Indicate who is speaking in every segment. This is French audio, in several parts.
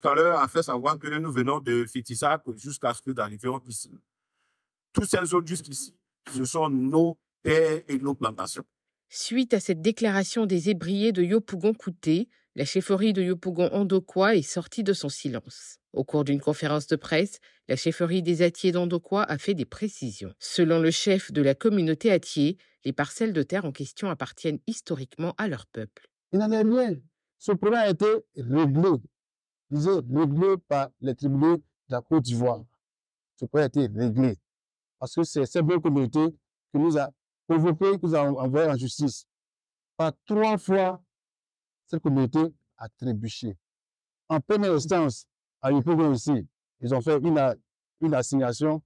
Speaker 1: tout à a fait savoir que nous venons de Fétissac jusqu'à ce que nous arrivions ici. Toutes ces zones jusqu'ici, ce sont nos terres et nos plantations.
Speaker 2: Suite à cette déclaration des ébriers de Yopougon-Couté, la chefferie de yopougon andokwa est sortie de son silence. Au cours d'une conférence de presse, la chefferie des Atiers d'Andokwa a fait des précisions. Selon le chef de la communauté Atier, les parcelles de terre en question appartiennent historiquement à leur peuple. Il n'en est Ce problème a été réglé disait
Speaker 1: réglé par les tribunaux de la Côte d'Ivoire. Ce point a été réglé. Parce que c'est cette même communauté qui nous a provoqué, qui nous a envoyé en justice. Par trois fois, cette communauté a trébuché. En première instance, à l'époque aussi, ils ont fait une, une assignation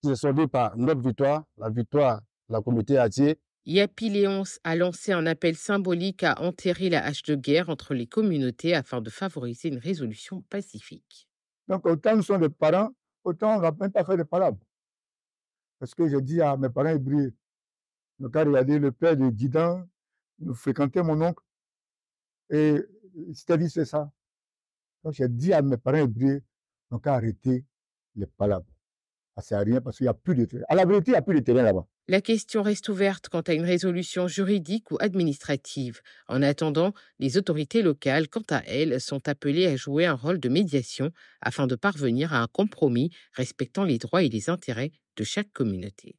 Speaker 1: qui s'est soldée par notre victoire, la victoire de la communauté Hatier.
Speaker 2: Yapi Léonce a lancé un appel symbolique à enterrer la hache de guerre entre les communautés afin de favoriser une résolution pacifique.
Speaker 3: Donc autant nous sommes des parents, autant on n'a même pas faire de palabres. Parce que j'ai dit à mes parents hébreux, donc regardez, le père de Guidan, nous fréquentait mon oncle, et euh, c'était dit c'est ça. Donc j'ai dit à mes parents hébreux, donc arrêtez les palabres. Ça ah, à rien parce qu'il n'y a plus de terrain. À la vérité, il n'y a plus de terrain là-bas
Speaker 2: la question reste ouverte quant à une résolution juridique ou administrative. En attendant, les autorités locales, quant à elles, sont appelées à jouer un rôle de médiation afin de parvenir à un compromis respectant les droits et les intérêts de chaque communauté.